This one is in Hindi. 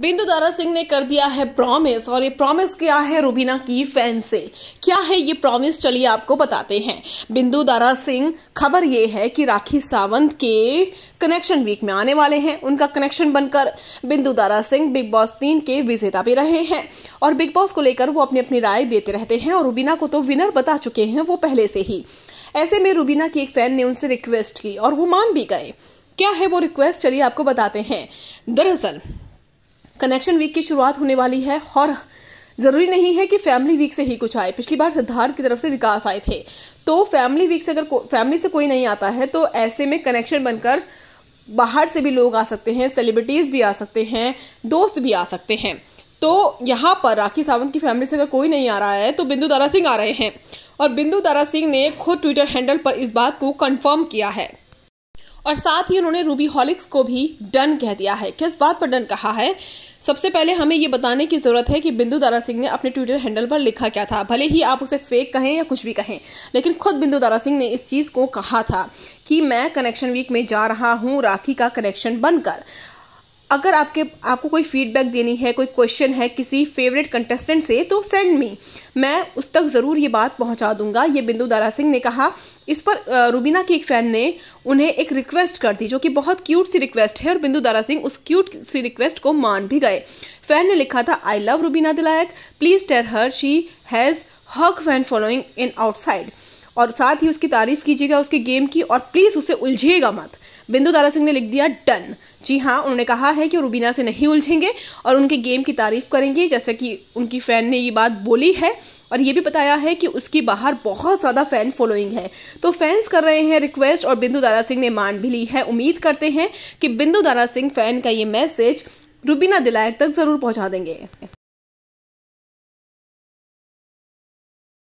बिंदु दारा सिंह ने कर दिया है प्रॉमिस और ये प्रॉमिस क्या है रूबीना की फैन से क्या है ये प्रॉमिस चलिए आपको बताते हैं बिंदु दारा सिंह खबर ये है कि राखी सावंत के कनेक्शन वीक में आने वाले हैं उनका कनेक्शन बनकर बिंदु दारा सिंह बिग बॉस तीन के विजेता भी रहे हैं और बिग बॉस को लेकर वो अपनी अपनी राय देते रहते हैं और रूबीना को तो विनर बता चुके हैं वो पहले से ही ऐसे में रूबीना की एक फैन ने उनसे रिक्वेस्ट की और वो मान भी गए क्या है वो रिक्वेस्ट चलिए आपको बताते हैं दरअसल कनेक्शन वीक की शुरुआत होने वाली है और जरूरी नहीं है कि फैमिली वीक से ही कुछ आए पिछली बार सिद्धार्थ की तरफ से विकास आए थे तो फैमिली वीक से अगर फैमिली से कोई नहीं आता है तो ऐसे में कनेक्शन बनकर बाहर से भी लोग आ सकते हैं सेलिब्रिटीज़ भी आ सकते हैं दोस्त भी आ सकते हैं तो यहाँ पर राखी सावंत की फैमिली से अगर कोई नहीं आ रहा है तो बिंदु दारा सिंह आ रहे हैं और बिंदु दारा सिंह ने खुद ट्विटर हैंडल पर इस बात को कंफर्म किया है और साथ ही उन्होंने रूबी हॉलिक्स को भी डन कह दिया है किस बात पर डन कहा है सबसे पहले हमें ये बताने की जरूरत है कि बिंदु दारा सिंह ने अपने ट्विटर हैंडल पर लिखा क्या था भले ही आप उसे फेक कहें या कुछ भी कहें लेकिन खुद बिंदु दारा सिंह ने इस चीज़ को कहा था कि मैं कनेक्शन वीक में जा रहा हूं राखी का कनेक्शन बनकर अगर आपके आपको कोई फीडबैक देनी है कोई क्वेश्चन है किसी फेवरेट कंटेस्टेंट से तो सेंड मी मैं उस तक ज़रूर ये बात पहुंचा दूंगा ये बिंदु दारा सिंह ने कहा इस पर रूबीना की एक फ़ैन ने उन्हें एक रिक्वेस्ट कर दी जो कि बहुत क्यूट सी रिक्वेस्ट है और बिंदु दारा सिंह उस क्यूट सी रिक्वेस्ट को मान भी गए फ़ैन ने लिखा था I love Rubina Dilaik please tell her she has huge fan following in outside और साथ ही उसकी तारीफ कीजिएगा उसके गेम की और प्लीज़ उसे उलझिएगा मत बिंदु दारा सिंह ने लिख दिया डन जी हाँ उन्होंने कहा है कि वो रुबीना से नहीं उलझेंगे और उनके गेम की तारीफ करेंगे जैसा कि उनकी फ़ैन ने ये बात बोली है और ये भी बताया है कि उसकी बाहर बहुत ज़्यादा फ़ैन फॉलोइंग है तो फैंस कर रहे हैं रिक्वेस्ट और बिंदु दारा सिंह ने मान भी ली है उम्मीद करते हैं कि बिंदु दारा सिंह फैन का ये मैसेज रूबीना दिलायक तक ज़रूर पहुंचा देंगे